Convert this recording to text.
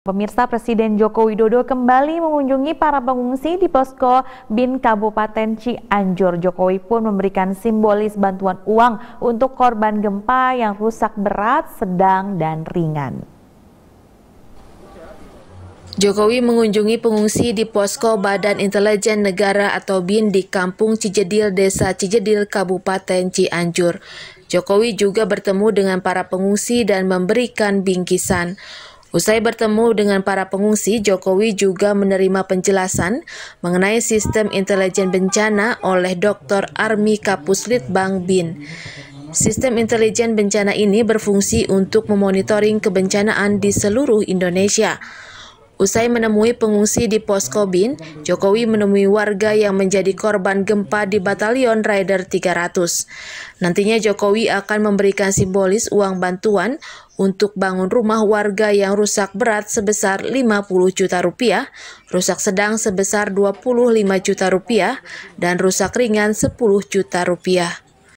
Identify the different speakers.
Speaker 1: Pemirsa Presiden Joko Widodo kembali mengunjungi para pengungsi di posko BIN Kabupaten Cianjur. Jokowi pun memberikan simbolis bantuan uang untuk korban gempa yang rusak berat, sedang, dan ringan.
Speaker 2: Jokowi mengunjungi pengungsi di posko Badan Intelijen Negara atau BIN di Kampung Cijedil, Desa Cijedil, Kabupaten Cianjur. Jokowi juga bertemu dengan para pengungsi dan memberikan bingkisan. Usai bertemu dengan para pengungsi, Jokowi juga menerima penjelasan mengenai sistem intelijen bencana oleh Dr. Armi Kapuslit Bang Bin. Sistem intelijen bencana ini berfungsi untuk memonitoring kebencanaan di seluruh Indonesia. Usai menemui pengungsi di Posko Bin, Jokowi menemui warga yang menjadi korban gempa di Batalion Rider 300. Nantinya Jokowi akan memberikan simbolis uang bantuan untuk bangun rumah warga yang rusak berat sebesar 50 juta rupiah, rusak sedang sebesar 25 juta rupiah, dan rusak ringan 10 juta rupiah.